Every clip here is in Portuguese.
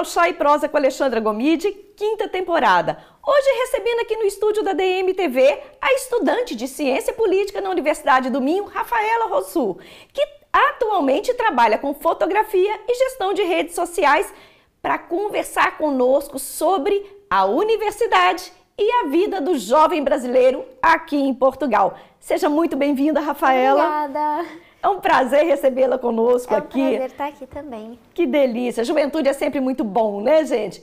ao Chá e Prosa com Alexandra Gomide, quinta temporada. Hoje recebendo aqui no estúdio da DMTV a estudante de Ciência Política na Universidade do Minho, Rafaela Rossu, que atualmente trabalha com fotografia e gestão de redes sociais para conversar conosco sobre a universidade e a vida do jovem brasileiro aqui em Portugal. Seja muito bem-vinda, Rafaela. Obrigada. É um prazer recebê-la conosco aqui. É um aqui. prazer estar aqui também. Que delícia. Juventude é sempre muito bom, né, gente?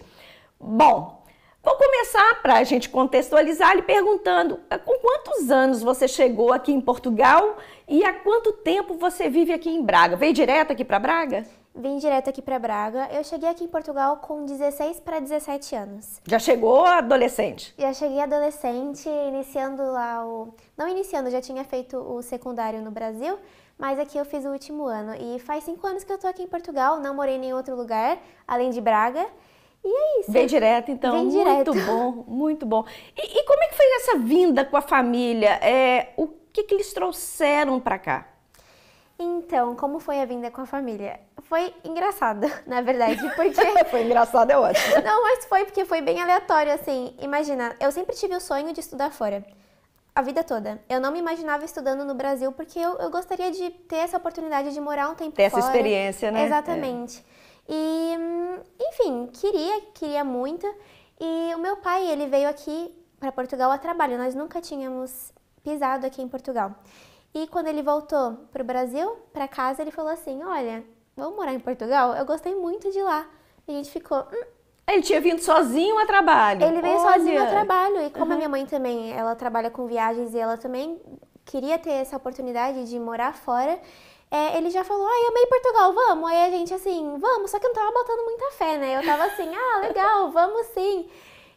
Bom, vou começar para a gente contextualizar lhe perguntando com quantos anos você chegou aqui em Portugal e há quanto tempo você vive aqui em Braga? Veio direto aqui para Braga? Vim direto aqui para Braga. Eu cheguei aqui em Portugal com 16 para 17 anos. Já chegou adolescente? Já cheguei adolescente, iniciando lá o. Não iniciando, já tinha feito o secundário no Brasil mas aqui eu fiz o último ano. E faz cinco anos que eu tô aqui em Portugal, não morei em nenhum outro lugar, além de Braga. E é isso. Vem direto, então. vem direto. Muito bom, muito bom. E, e como é que foi essa vinda com a família? É, o que, que eles trouxeram para cá? Então, como foi a vinda com a família? Foi engraçado, na verdade, porque... foi engraçado, é ótimo. Não, mas foi porque foi bem aleatório, assim. Imagina, eu sempre tive o sonho de estudar fora a vida toda. Eu não me imaginava estudando no Brasil porque eu, eu gostaria de ter essa oportunidade de morar um tempo ter fora. essa experiência, né? Exatamente. É. E, enfim, queria, queria muito. E o meu pai, ele veio aqui para Portugal a trabalho. Nós nunca tínhamos pisado aqui em Portugal. E quando ele voltou para o Brasil, para casa, ele falou assim: Olha, vamos morar em Portugal? Eu gostei muito de lá. E a gente ficou, hum, ele tinha vindo sozinho a trabalho. Ele veio Olha. sozinho a trabalho. E como uhum. a minha mãe também, ela trabalha com viagens e ela também queria ter essa oportunidade de morar fora, é, ele já falou, ai, amei Portugal, vamos. Aí a gente, assim, vamos. Só que eu não tava botando muita fé, né? Eu tava assim, ah, legal, vamos sim.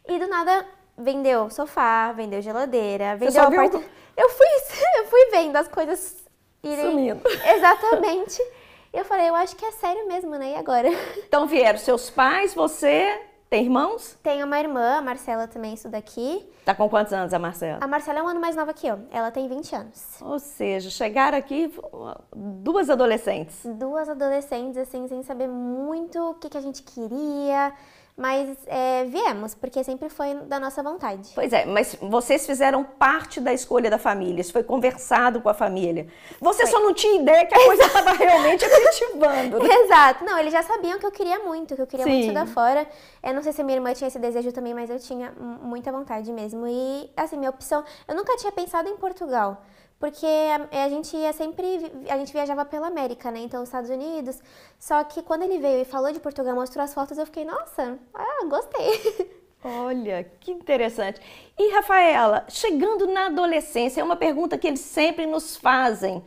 E do nada, vendeu sofá, vendeu geladeira, vendeu só viu... Eu fui, eu fui vendo as coisas irem... Sumindo. Exatamente. Eu falei, eu acho que é sério mesmo, né? E agora? Então vieram seus pais, você, tem irmãos? Tenho uma irmã, a Marcela também estuda aqui. Tá com quantos anos a Marcela? A Marcela é um ano mais nova que eu. Ela tem 20 anos. Ou seja, chegaram aqui duas adolescentes. Duas adolescentes, assim, sem saber muito o que, que a gente queria mas é, viemos, porque sempre foi da nossa vontade. Pois é, mas vocês fizeram parte da escolha da família, isso foi conversado com a família. Você foi. só não tinha ideia que a coisa estava realmente efetivando. Né? Exato, não, eles já sabiam que eu queria muito, que eu queria Sim. muito estudar fora. Eu não sei se minha irmã tinha esse desejo também, mas eu tinha muita vontade mesmo. E, assim, minha opção, eu nunca tinha pensado em Portugal porque a, a, gente ia sempre, a gente viajava pela América, né? Então, Estados Unidos. Só que quando ele veio e falou de Portugal, mostrou as fotos, eu fiquei, nossa, ah, gostei. Olha, que interessante. E Rafaela, chegando na adolescência, é uma pergunta que eles sempre nos fazem.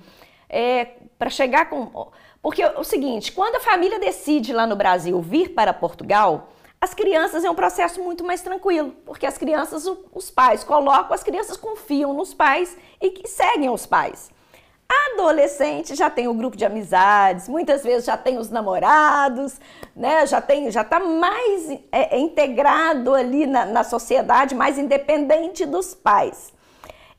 É, para chegar com. Porque é o seguinte, quando a família decide lá no Brasil vir para Portugal, as crianças é um processo muito mais tranquilo, porque as crianças, os pais colocam, as crianças confiam nos pais e que seguem os pais. A adolescente já tem o grupo de amizades, muitas vezes já tem os namorados, né? Já tem, já está mais é, é, integrado ali na, na sociedade, mais independente dos pais.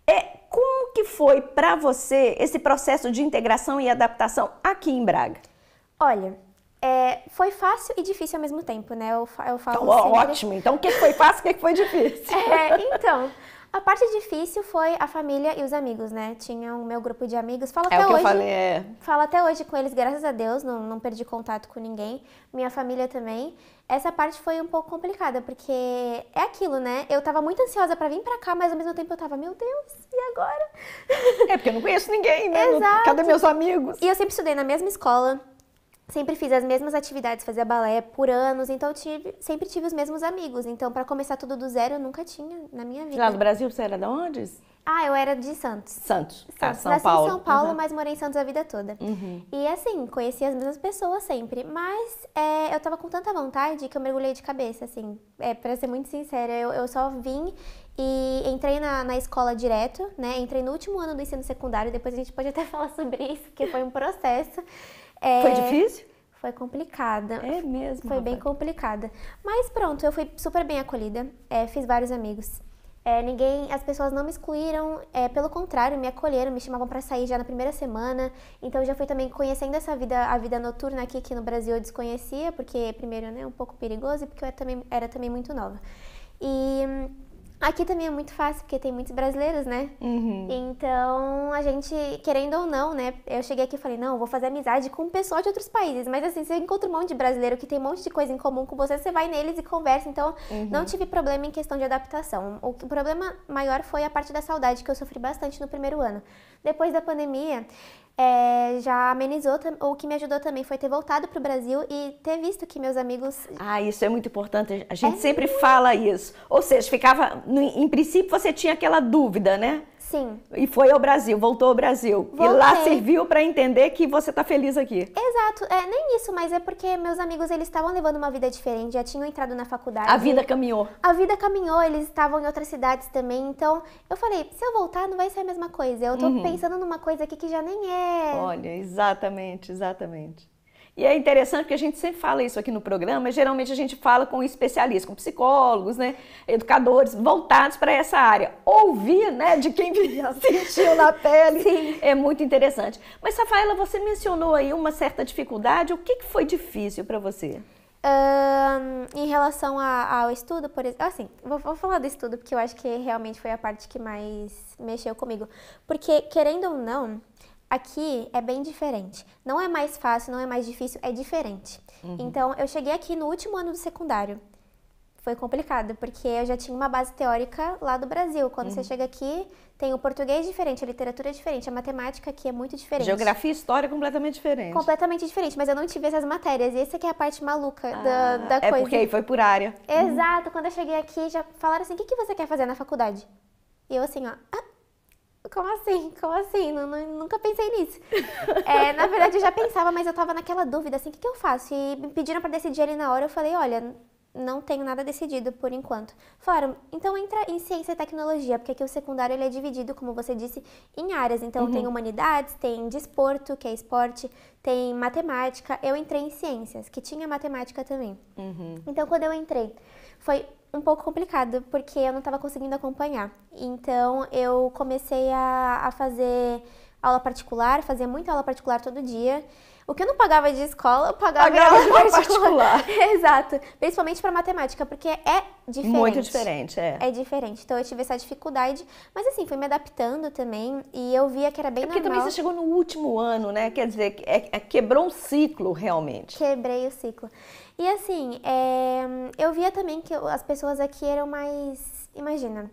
É, como que foi para você esse processo de integração e adaptação aqui em Braga? Olha, é, foi fácil e difícil ao mesmo tempo, né? Eu, eu falo então, sempre... ótimo. Então, o que foi fácil e o que foi difícil? É, então, a parte difícil foi a família e os amigos, né? Tinha o meu grupo de amigos. Falo é até hoje. Falei, é... Falo até hoje com eles, graças a Deus. Não, não perdi contato com ninguém. Minha família também. Essa parte foi um pouco complicada, porque é aquilo, né? Eu tava muito ansiosa para vir para cá, mas ao mesmo tempo eu tava, meu Deus, e agora? É porque eu não conheço ninguém, né? Exato. Cadê meus amigos? E eu sempre estudei na mesma escola sempre fiz as mesmas atividades, fazia balé por anos, então eu tive, sempre tive os mesmos amigos. Então, para começar tudo do zero, eu nunca tinha na minha vida. Lá do Brasil, você era de onde? Ah, eu era de Santos. Santos, ah, Santos. Ah, São Nasci Paulo. em São Paulo, uhum. mas morei em Santos a vida toda. Uhum. E assim, conheci as mesmas pessoas sempre. Mas é, eu tava com tanta vontade que eu mergulhei de cabeça, assim. É, pra ser muito sincera, eu, eu só vim e entrei na, na escola direto, né? Entrei no último ano do ensino secundário, depois a gente pode até falar sobre isso, que foi um processo. É, foi difícil? Foi complicada. É mesmo? Foi rapaz. bem complicada. Mas pronto, eu fui super bem acolhida, é, fiz vários amigos. É, ninguém, as pessoas não me excluíram, é, pelo contrário, me acolheram, me chamavam para sair já na primeira semana. Então já fui também conhecendo essa vida, a vida noturna aqui que no Brasil eu desconhecia, porque primeiro, né, um pouco perigoso e porque eu era também, era também muito nova. E Aqui também é muito fácil, porque tem muitos brasileiros, né? Uhum. Então, a gente, querendo ou não, né? Eu cheguei aqui e falei, não, vou fazer amizade com pessoal de outros países. Mas assim, você encontra um monte de brasileiro que tem um monte de coisa em comum com você, você vai neles e conversa. Então, uhum. não tive problema em questão de adaptação. O problema maior foi a parte da saudade, que eu sofri bastante no primeiro ano. Depois da pandemia, é, já amenizou, ou que me ajudou também foi ter voltado para o Brasil e ter visto que meus amigos. Ah, isso é muito importante, a gente é. sempre fala isso. Ou seja, ficava, no, em princípio você tinha aquela dúvida, né? Sim. E foi ao Brasil, voltou ao Brasil. Voltei. E lá serviu para entender que você tá feliz aqui. Exato. É, nem isso, mas é porque meus amigos, eles estavam levando uma vida diferente, já tinham entrado na faculdade. A vida caminhou. A vida caminhou, eles estavam em outras cidades também, então eu falei, se eu voltar não vai ser a mesma coisa. Eu tô uhum. pensando numa coisa aqui que já nem é. Olha, exatamente, exatamente. E é interessante porque a gente sempre fala isso aqui no programa, geralmente a gente fala com especialistas, com psicólogos, né, educadores voltados para essa área. Ouvir, né, de quem sentiu na pele Sim. é muito interessante. Mas, Rafaela, você mencionou aí uma certa dificuldade. O que, que foi difícil para você? Um, em relação a, ao estudo, por exemplo, assim, vou, vou, falar do estudo porque eu acho que realmente foi a parte que mais mexeu comigo. Porque, querendo ou não, Aqui é bem diferente. Não é mais fácil, não é mais difícil, é diferente. Uhum. Então, eu cheguei aqui no último ano do secundário. Foi complicado, porque eu já tinha uma base teórica lá do Brasil. Quando uhum. você chega aqui, tem o português diferente, a literatura é diferente, a matemática aqui é muito diferente. Geografia e história é completamente diferente. Completamente diferente, mas eu não tive essas matérias. E essa aqui é a parte maluca ah, da, da é coisa. É porque aí foi por área. Exato. Uhum. Quando eu cheguei aqui, já falaram assim, o que, que você quer fazer na faculdade? E eu assim, ó... Ah, como assim? Como assim? Não, não, nunca pensei nisso. É, na verdade, eu já pensava, mas eu tava naquela dúvida, assim, o que, que eu faço? E me pediram para decidir ali na hora, eu falei, olha, não tenho nada decidido por enquanto. Falaram, então entra em ciência e tecnologia, porque aqui o secundário ele é dividido, como você disse, em áreas. Então uhum. tem humanidades, tem desporto, que é esporte, tem matemática. Eu entrei em ciências, que tinha matemática também. Uhum. Então quando eu entrei, foi um pouco complicado, porque eu não estava conseguindo acompanhar. Então eu comecei a, a fazer aula particular, fazia muita aula particular todo dia. O que eu não pagava de escola, eu pagava, pagava em particular. particular. Exato. Principalmente para matemática, porque é diferente. Muito diferente, é. É diferente. Então eu tive essa dificuldade, mas assim, fui me adaptando também e eu via que era bem é porque normal. também você chegou no último ano, né? Quer dizer, é, é, quebrou um ciclo realmente. Quebrei o ciclo. E assim, eh, eu via também que as pessoas aqui eram mais. Imagina,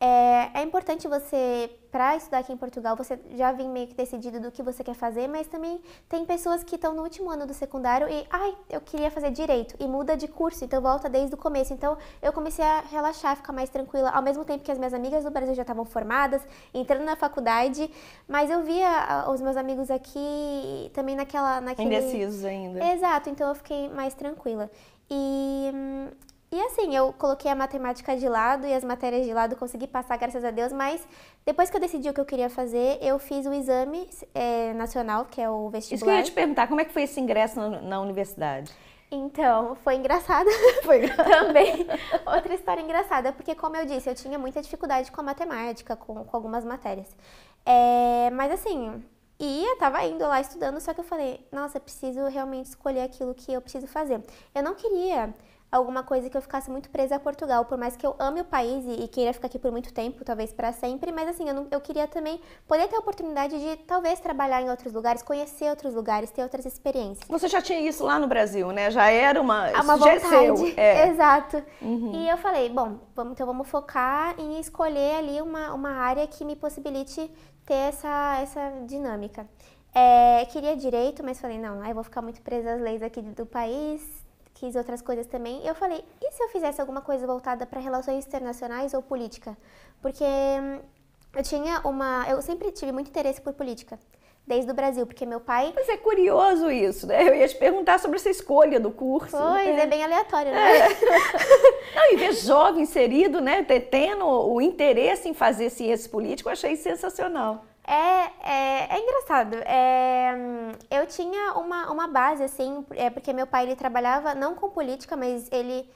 é, é importante você, para estudar aqui em Portugal, você já vem meio que decidido do que você quer fazer, mas também tem pessoas que estão no último ano do secundário e, ai, eu queria fazer direito, e muda de curso, então volta desde o começo. Então eu comecei a relaxar, ficar mais tranquila, ao mesmo tempo que as minhas amigas do Brasil já estavam formadas, entrando na faculdade, mas eu via os meus amigos aqui também naquela. Naquele... Indecisos ainda. Exato, então eu fiquei mais tranquila. E hum, e assim, eu coloquei a matemática de lado e as matérias de lado, consegui passar, graças a Deus, mas depois que eu decidi o que eu queria fazer, eu fiz o exame é, nacional, que é o vestibular. Isso que eu ia te perguntar, como é que foi esse ingresso na, universidade? Então, foi engraçado. Foi engraçado. Também. Outra história engraçada, porque, como eu disse, eu tinha muita dificuldade com a matemática, com, com algumas matérias. É, mas, assim, ia, tava indo lá estudando, só que eu falei, nossa, preciso realmente escolher aquilo que eu preciso fazer. Eu não queria alguma coisa que eu ficasse muito presa a Portugal, por mais que eu ame o país e, e queira ficar aqui por muito tempo, talvez para sempre, mas assim, eu, não, eu queria também poder ter a oportunidade de talvez trabalhar em outros lugares, conhecer outros lugares, ter outras experiências. Você já tinha isso lá no Brasil, né? Já era uma, uma é vontade. É. Exato. Uhum. E eu falei, bom, vamos, então vamos focar em escolher ali uma, uma área que me possibilite ter essa, essa dinâmica. É, queria direito, mas falei, não, aí eu vou ficar muito presa às leis aqui do país, quis outras coisas também. Eu falei, e se eu fizesse alguma coisa voltada para relações internacionais ou política? Porque hum, eu tinha uma, eu sempre tive muito interesse por política. Desde o Brasil, porque meu pai. Mas é curioso isso, né? Eu ia te perguntar sobre essa escolha do curso. Pois, é, é bem aleatório, né? É. Não, e ver jovem inserido, né? Tendo o interesse em fazer ciências políticas, eu achei sensacional. É, é, é engraçado. É, hum, eu tinha uma, uma base, assim, é porque meu pai ele trabalhava não com política, mas ele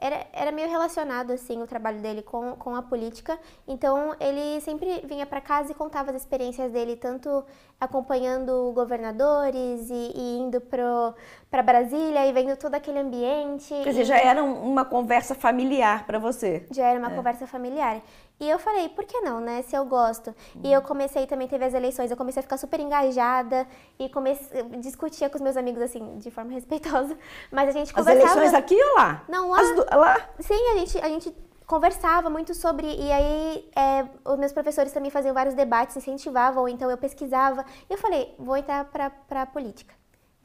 era, era meio relacionado, assim, o trabalho dele com, com a política. Então, ele sempre vinha para casa e contava as experiências dele, tanto acompanhando governadores e, e indo para Brasília e vendo todo aquele ambiente. Quer dizer, já então era uma conversa familiar para você. Já era uma é. conversa familiar. E eu falei, por que não, né? Se eu gosto. Uhum. E eu comecei também, teve as eleições, eu comecei a ficar super engajada e comecei, discutia com os meus amigos, assim, de forma respeitosa. Mas a gente conversava. As eleições aqui ou lá? Não, lá. Do... lá? Sim, a gente, a gente conversava muito sobre e aí é, os meus professores também faziam vários debates, incentivavam, então eu pesquisava e eu falei vou entrar para política,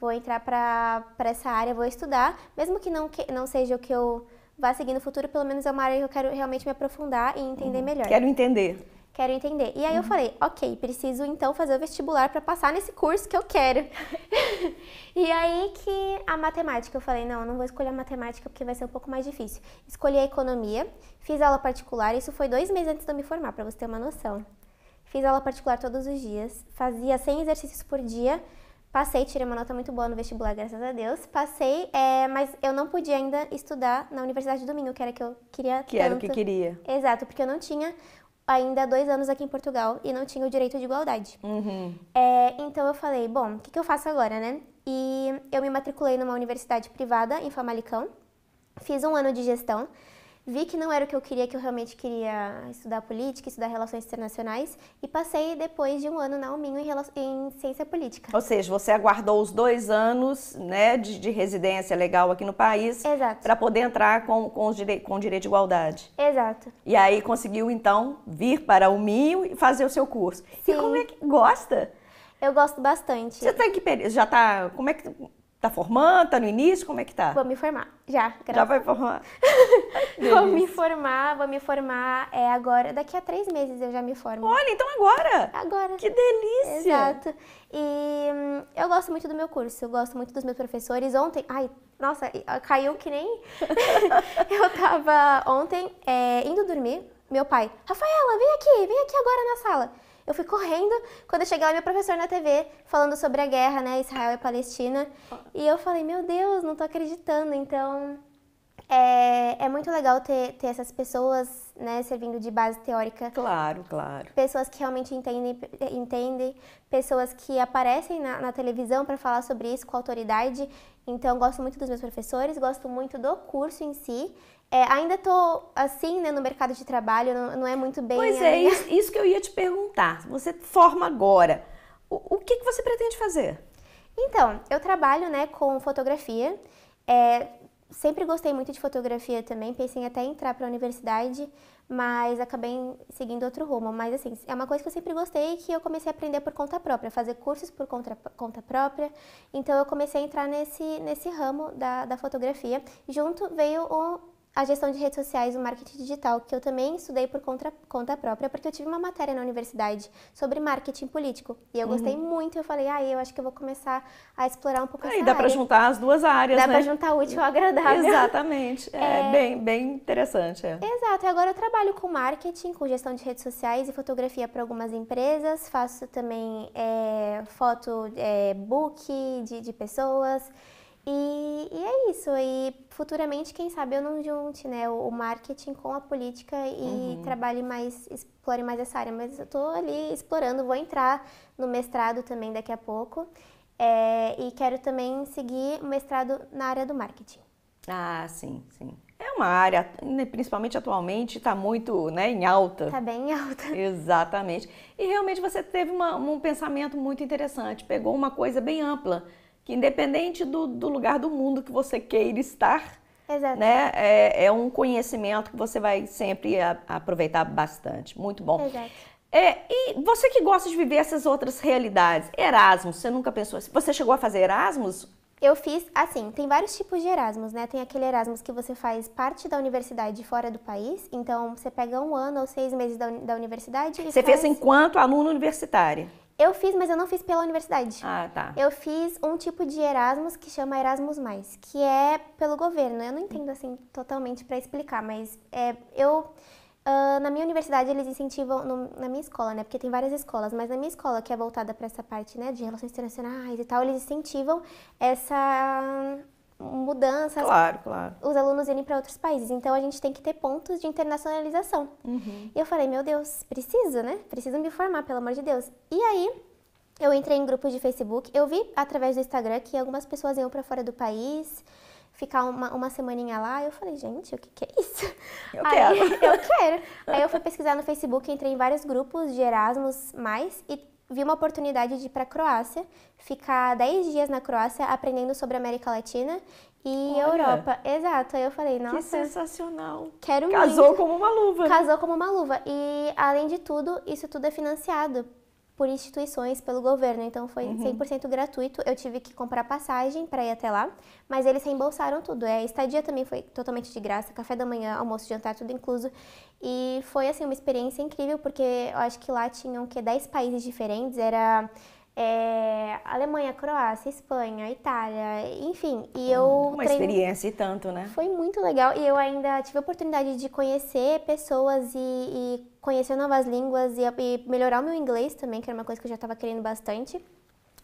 vou entrar para essa área, vou estudar, mesmo que não que, não seja o que eu vá seguindo no futuro, pelo menos é uma área que eu quero realmente me aprofundar e entender uhum. melhor. Quero entender. Quero entender. E aí uhum. eu falei, ok, preciso então fazer o vestibular para passar nesse curso que eu quero. e aí que a matemática, eu falei, não, eu não vou escolher a matemática porque vai ser um pouco mais difícil. Escolhi a economia, fiz aula particular, isso foi dois meses antes de eu me formar, para você ter uma noção. Fiz aula particular todos os dias, fazia 100 exercícios por dia Passei, tirei uma nota muito boa no vestibular, graças a Deus. Passei, é, mas eu não podia ainda estudar na Universidade do Minho, que era que eu queria Que tanto. era o que queria. Exato, porque eu não tinha ainda dois anos aqui em Portugal e não tinha o direito de igualdade. Uhum. É, então eu falei, bom, o que, que eu faço agora, né? E eu me matriculei numa universidade privada em Famalicão. Fiz um ano de gestão. Vi que não era o que eu queria, que eu realmente queria estudar política, estudar relações internacionais, e passei depois de um ano na Alminho em, em ciência política. Ou seja, você aguardou os dois anos né, de, de residência legal aqui no país para poder entrar com, com, os dire, com direito de igualdade. Exato. E aí conseguiu, então, vir para a Alminho e fazer o seu curso. Sim. E como é que gosta? Eu gosto bastante. Você tá que já tá, como é que Tá formando? Tá no início? Como é que tá? Vou me formar, já. Graças. Já vai formar? vou me formar, vou me formar é, agora. Daqui a três meses eu já me formo. Olha, então agora! Agora. Que delícia! Exato. E hum, eu gosto muito do meu curso, eu gosto muito dos meus professores. Ontem, ai, nossa, caiu que nem... eu tava ontem é, indo dormir, meu pai, Rafaela, vem aqui, vem aqui agora na sala. Eu fui correndo, quando eu cheguei lá, meu professor na TV falando sobre a guerra, né, Israel e Palestina. E eu falei, meu Deus, não tô acreditando. Então, é, é muito legal ter, ter essas pessoas, né, servindo de base teórica. Claro, claro. Pessoas que realmente entendem, entendem pessoas que aparecem na, na televisão para falar sobre isso com autoridade. Então, gosto muito dos meus professores, gosto muito do curso em si. É, ainda tô assim, né, no mercado de trabalho, não, não é muito bem. Pois é, minha... isso que eu ia te perguntar. Você forma agora. O, o que, que você pretende fazer? Então, eu trabalho, né, com fotografia. É, sempre gostei muito de fotografia também, pensei em até entrar para a universidade, mas acabei seguindo outro rumo. Mas assim, é uma coisa que eu sempre gostei que eu comecei a aprender por conta própria, fazer cursos por conta, conta própria. Então eu comecei a entrar nesse, nesse ramo da, da fotografia. Junto veio o a gestão de redes sociais o marketing digital, que eu também estudei por conta, conta própria, porque eu tive uma matéria na universidade sobre marketing político. E eu uhum. gostei muito, eu falei, ah, eu acho que eu vou começar a explorar um pouco ah, essa e dá para juntar as duas áreas, dá né? Dá para juntar útil ao agradável. Exatamente, é, é, bem, bem interessante. É. Exato, e agora eu trabalho com marketing, com gestão de redes sociais e fotografia para algumas empresas, faço também é, foto, é, book de, de pessoas... E, e, é isso. E futuramente, quem sabe eu não junte né, o marketing com a política e uhum. trabalhe mais, explore mais essa área. Mas eu estou ali explorando, vou entrar no mestrado também daqui a pouco. É, e quero também seguir o mestrado na área do marketing. Ah, sim, sim. É uma área, né, principalmente atualmente, está muito né, em alta. Está bem em alta. Exatamente. E realmente você teve uma, um pensamento muito interessante, pegou uma coisa bem ampla que independente do, do lugar do mundo que você queira estar, Exato. Né? É, é, um conhecimento que você vai sempre a, aproveitar bastante. Muito bom. Exato. É, e você que gosta de viver essas outras realidades, Erasmus, você nunca pensou assim? Você chegou a fazer Erasmus? Eu fiz, assim, tem vários tipos de Erasmus, né? Tem aquele Erasmus que você faz parte da universidade fora do país, então você pega um ano ou seis meses da, da universidade. você faz... fez enquanto aluna universitária? Eu fiz, mas eu não fiz pela universidade. Ah, tá. Eu fiz um tipo de Erasmus que chama Erasmus, que é pelo governo. Eu não entendo assim totalmente para explicar, mas é, eu. Uh, na minha universidade eles incentivam, no, na minha escola, né? Porque tem várias escolas, mas na minha escola, que é voltada para essa parte, né, de relações internacionais e tal, eles incentivam essa mudanças. Claro, claro. Os alunos irem para outros países. Então a gente tem que ter pontos de internacionalização. Uhum. E eu falei, meu Deus, preciso, né? Preciso me formar, pelo amor de Deus. E aí eu entrei em grupos de Facebook. Eu vi através do Instagram que algumas pessoas iam para fora do país. Ficar uma, uma semaninha lá, eu falei, gente, o que, que é isso? Eu aí, quero. eu quero. Aí eu fui pesquisar no Facebook, entrei em vários grupos de Erasmus, mais, e vi uma oportunidade de ir para a Croácia, ficar 10 dias na Croácia aprendendo sobre a América Latina e Olha, Europa. Exato. Aí eu falei, nossa. Que sensacional. Quero Casou muito. como uma luva. Casou como uma luva. E, além de tudo, isso tudo é financiado por instituições, pelo governo. Então foi uhum. 100% gratuito. Eu tive que comprar passagem para ir até lá, mas eles reembolsaram tudo. É, estadia também foi totalmente de graça, café da manhã, almoço, jantar, tudo incluso. E foi assim uma experiência incrível porque eu acho que lá tinham que 10 países diferentes, era é, Alemanha, Croácia, Espanha, Itália, enfim. E eu hum, uma experiência e tanto, né? Foi muito legal e eu ainda tive a oportunidade de conhecer pessoas e, e conhecer novas línguas e, e melhorar o meu inglês também, que era uma coisa que eu já estava querendo bastante.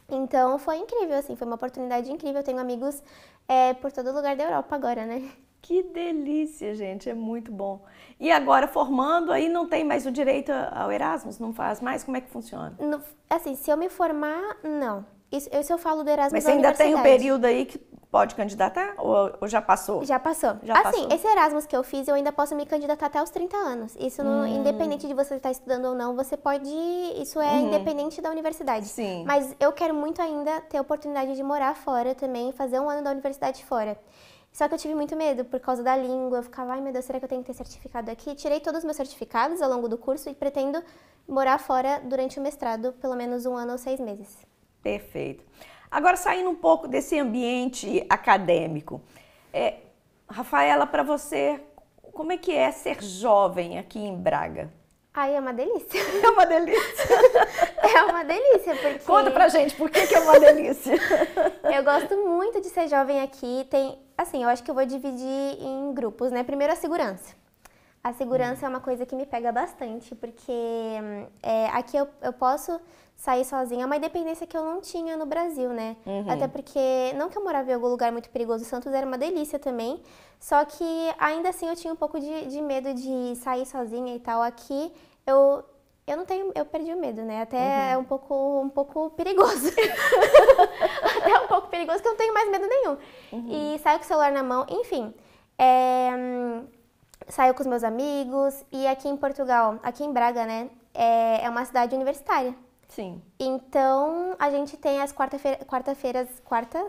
Então foi incrível, assim, foi uma oportunidade incrível. Eu tenho amigos é, por todo lugar da Europa agora, né? Que delícia, gente, é muito bom. E agora, formando, aí não tem mais o direito ao Erasmus? Não faz mais? Como é que funciona? No, assim, se eu me formar, não. Isso, isso eu falo do Erasmus Mas você ainda tem um período aí que pode candidatar ou, ou já passou? Já passou. Já assim, passou. esse Erasmus que eu fiz, eu ainda posso me candidatar até os 30 anos. Isso, hum. não, independente de você estar estudando ou não, você pode. Isso é uhum. independente da universidade. Sim. Mas eu quero muito ainda ter a oportunidade de morar fora também, fazer um ano da universidade fora. Só que eu tive muito medo por causa da língua. Eu ficava, ai meu Deus, será que eu tenho que ter certificado aqui? Tirei todos os meus certificados ao longo do curso e pretendo morar fora durante o mestrado, pelo menos um ano ou seis meses. Perfeito. Agora, saindo um pouco desse ambiente acadêmico, é, Rafaela, para você, como é que é ser jovem aqui em Braga? Ai, é uma delícia. É uma delícia. é uma delícia, porque... Conta pra gente, por que, que é uma delícia? eu gosto muito de ser jovem aqui. Tem, assim, eu acho que eu vou dividir em grupos, né? Primeiro a segurança. A segurança hum. é uma coisa que me pega bastante, porque hum, é, aqui eu, eu posso sair sozinha. É uma independência que eu não tinha no Brasil, né? Uhum. Até porque, não que eu morava em algum lugar muito perigoso, Santos era uma delícia também. Só que ainda assim eu tinha um pouco de, de medo de sair sozinha e tal. Aqui eu. Eu não tenho, eu perdi o medo, né? Até uhum. é um pouco, um pouco perigoso. Até é um pouco perigoso que eu não tenho mais medo nenhum. Uhum. E saio com o celular na mão, enfim. É, saio com os meus amigos e aqui em Portugal, aqui em Braga, né? é, é uma cidade universitária. Sim. Então, a gente tem as quarta-feiras. Quarta-feiras. Quarta?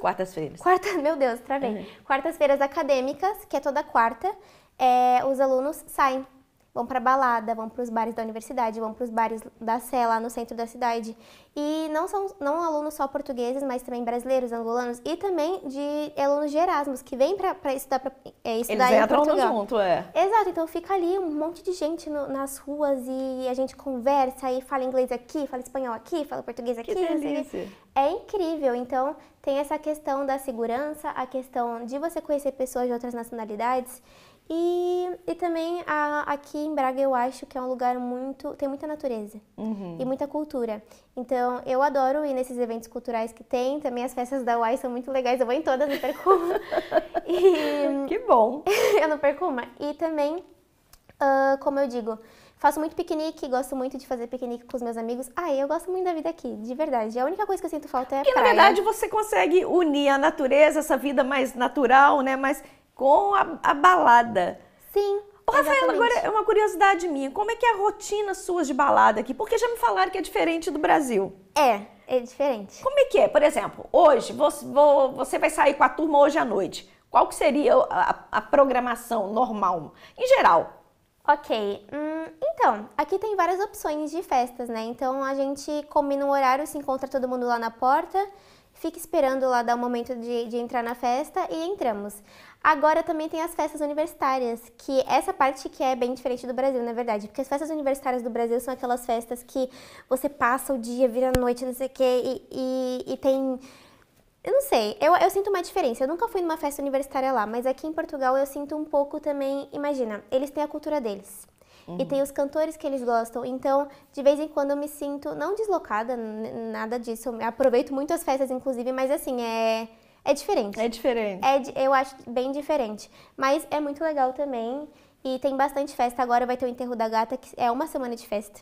Quartas-feiras. Quarta, meu Deus, travei. Uhum. Quartas-feiras acadêmicas, que é toda quarta, é, os alunos saem vão para balada, vão para os bares da universidade, vão para os bares da Sé, lá no centro da cidade. E não são não alunos só portugueses, mas também brasileiros, angolanos e também de alunos de Erasmus, que vêm para estudar, pra, é, estudar Eles em Portugal. junto, é. Exato, então fica ali um monte de gente no, nas ruas e a gente conversa e fala inglês aqui, fala espanhol aqui, fala português aqui. Que é incrível, então tem essa questão da segurança, a questão de você conhecer pessoas de outras nacionalidades e, e também a, aqui em Braga eu acho que é um lugar muito. tem muita natureza uhum. e muita cultura. Então eu adoro ir nesses eventos culturais que tem. Também as festas da UAI são muito legais, eu vou em todas, no perco uma. E, que bom! eu não perco uma. E também, uh, como eu digo, Faço muito piquenique, gosto muito de fazer piquenique com os meus amigos. Ah, eu gosto muito da vida aqui, de verdade. A única coisa que eu sinto falta é Porque, praia. na verdade, você consegue unir a natureza, essa vida mais natural, né? Mas com a, a balada. Sim. Ô, Rafael, agora é uma curiosidade minha. Como é que é a rotina suas de balada aqui? Porque já me falaram que é diferente do Brasil. É, é diferente. Como é que é? Por exemplo, hoje você, vou, você vai sair com a turma hoje à noite. Qual que seria a, a programação normal, em geral? Ok, hum, então, aqui tem várias opções de festas, né? Então a gente combina um horário, se encontra todo mundo lá na porta fica esperando lá dar o momento de, de entrar na festa e entramos. Agora também tem as festas universitárias, que essa parte que é bem diferente do Brasil, na verdade. Porque as festas universitárias do Brasil são aquelas festas que você passa o dia, vira a noite, não sei o quê, e, e, e tem eu não sei, eu, eu, sinto uma diferença. Eu nunca fui numa festa universitária lá, mas aqui em Portugal eu sinto um pouco também. Imagina, eles têm a cultura deles. Uhum. E tem os cantores que eles gostam. Então, de vez em quando eu me sinto não deslocada, nada disso. Eu aproveito muito as festas, inclusive, mas assim, é. É diferente. É diferente. É, eu acho bem diferente. Mas é muito legal também. E tem bastante festa. Agora vai ter o enterro da gata, que é uma semana de festa.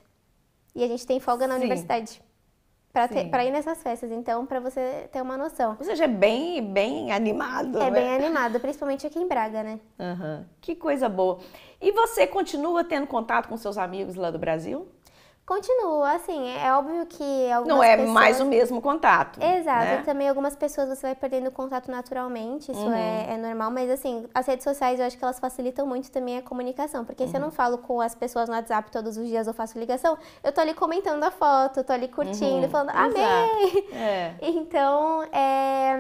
E a gente tem folga na Sim. universidade para ir nessas festas, então, para você ter uma noção. Ou seja, é bem, bem animado. É né? bem animado, principalmente aqui em Braga, né? Uhum. Que coisa boa. E você continua tendo contato com seus amigos lá do Brasil? Continua, assim, é óbvio que algumas Não é pessoas... mais o mesmo contato. Né? Exato, né? também algumas pessoas você vai perdendo contato naturalmente, isso uhum. é, é, normal, mas assim, as redes sociais eu acho que elas facilitam muito também a comunicação, porque uhum. se eu não uhum. falo com as pessoas no WhatsApp todos os dias ou faço ligação, eu tô ali comentando a foto, tô ali curtindo, uhum. falando, amei! É. Então, é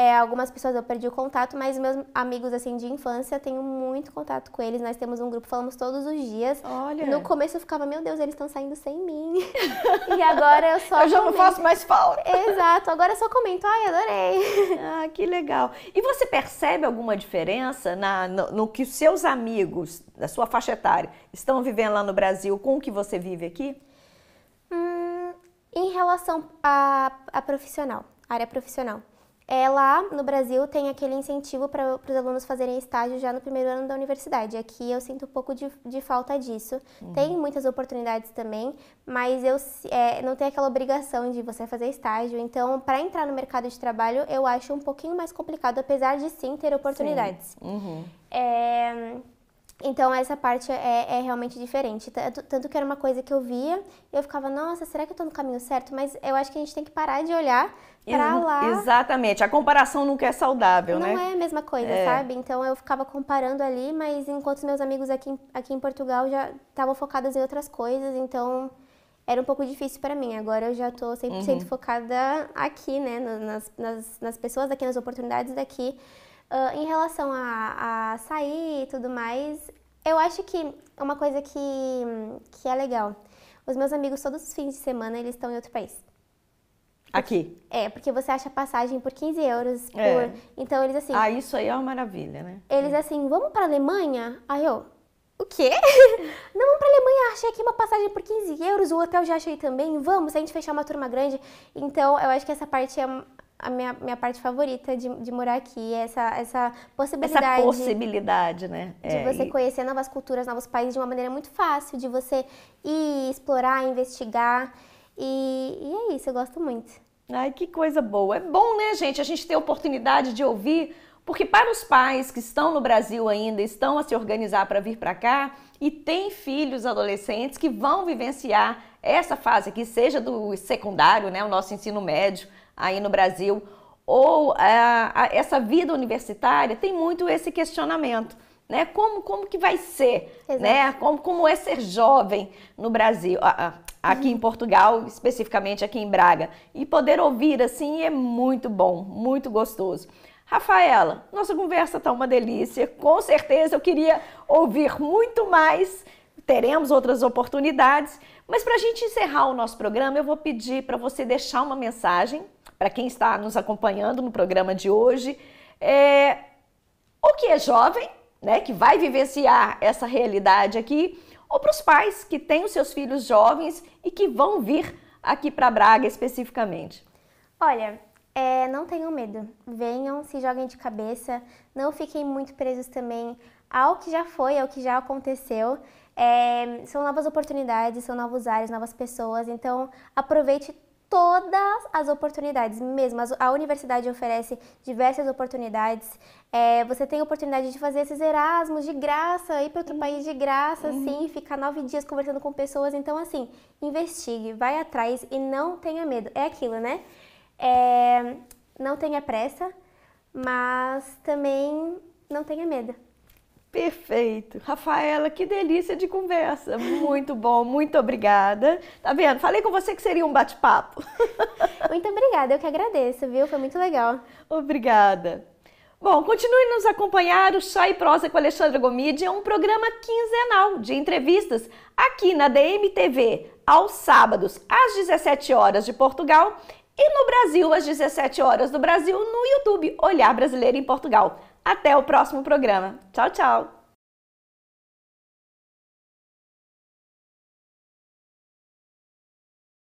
é, algumas pessoas eu perdi o contato, mas meus amigos assim de infância tenho muito contato com eles. Nós temos um grupo, falamos todos os dias. Olha. No começo eu ficava, meu Deus, eles estão saindo sem mim. e agora eu só. Eu já comento. não faço mais falta. Exato, agora eu só comento, ai, adorei. ah, que legal. E você percebe alguma diferença na, no, no que os seus amigos da sua faixa etária estão vivendo lá no Brasil com o que você vive aqui? Hum, em relação a, a profissional, área profissional. É, lá no Brasil tem aquele incentivo para os alunos fazerem estágio já no primeiro ano da universidade. Aqui eu sinto um pouco de, de falta disso. Uhum. Tem muitas oportunidades também, mas eu é, não tenho aquela obrigação de você fazer estágio. Então, para entrar no mercado de trabalho, eu acho um pouquinho mais complicado, apesar de sim ter oportunidades. Sim. Uhum. É... Então essa parte é, é, realmente diferente. Tanto que era uma coisa que eu via e eu ficava, nossa, será que eu tô no caminho certo? Mas eu acho que a gente tem que parar de olhar para lá. Exatamente. A comparação nunca é saudável, não né? Não é a mesma coisa, é. sabe? Então eu ficava comparando ali, mas enquanto meus amigos aqui, aqui em Portugal já estavam focados em outras coisas, então era um pouco difícil para mim. Agora eu já tô 100% uhum. focada aqui, né? Nas, nas, nas pessoas daqui, nas oportunidades daqui. Ah, em relação a, a sair e tudo mais, eu acho que é uma coisa que, que é legal. Os meus amigos, todos os fins de semana, eles estão em outro país. Aqui. É, porque você acha passagem por 15 euros. É. Por... É. Então eles assim. Ah, isso aí é uma maravilha, né? Eles é. assim, vamos a Alemanha? Aí eu. O quê? Não, vamos pra Alemanha, achei aqui uma passagem por 15 euros, o hotel já achei também, vamos, se a gente fechar uma turma grande. Então, eu acho que essa parte é, a minha, minha parte favorita de, de morar aqui, é essa, essa possibilidade. Essa possibilidade, né? É, de você e... conhecer novas culturas, novos países de uma maneira muito fácil, de você ir explorar, investigar. E, e é isso, eu gosto muito. Ai, que coisa boa. É bom, né, gente, a gente ter oportunidade de ouvir porque para os pais que estão no Brasil ainda, estão a se organizar para vir para cá e têm filhos adolescentes que vão vivenciar essa fase aqui, seja do secundário, né, o nosso ensino médio, aí no Brasil, ou a, é, a, essa vida universitária, tem muito esse questionamento. Né? Como, como que vai ser? Né? Como, como é ser jovem no Brasil, aqui uhum. em Portugal, especificamente aqui em Braga. E poder ouvir assim é muito bom, muito gostoso. Rafaela, nossa conversa está uma delícia. Com certeza eu queria ouvir muito mais. Teremos outras oportunidades. Mas para a gente encerrar o nosso programa, eu vou pedir para você deixar uma mensagem para quem está nos acompanhando no programa de hoje, é, ou que é jovem, né, que vai vivenciar essa realidade aqui, ou para os pais que têm os seus filhos jovens e que vão vir aqui para Braga especificamente? Olha, é, não tenham medo. Venham, se joguem de cabeça, não fiquem muito presos também ao que já foi, ao que já aconteceu. É, são novas oportunidades, são novos ares, novas pessoas, então aproveite todas as oportunidades, mesmo. A universidade oferece diversas oportunidades. É, você tem a oportunidade de fazer esses Erasmus de graça, ir para outro uhum. país de graça, uhum. assim, ficar nove dias conversando com pessoas. Então, assim, investigue, vai atrás e não tenha medo. É aquilo, né? É, não tenha pressa, mas também não tenha medo. Perfeito. Rafaela, que delícia de conversa. Muito bom, muito obrigada. Tá vendo? Falei com você que seria um bate-papo. Muito obrigada, eu que agradeço, viu? Foi muito legal. Obrigada. Bom, continue nos acompanhar. O Chá e Prosa com Alexandra Gomide é um programa quinzenal de entrevistas aqui na DMTV, aos sábados, às 17 horas de Portugal e no Brasil, às 17 horas do Brasil, no YouTube Olhar Brasileiro em Portugal. Até o próximo programa. Tchau, tchau!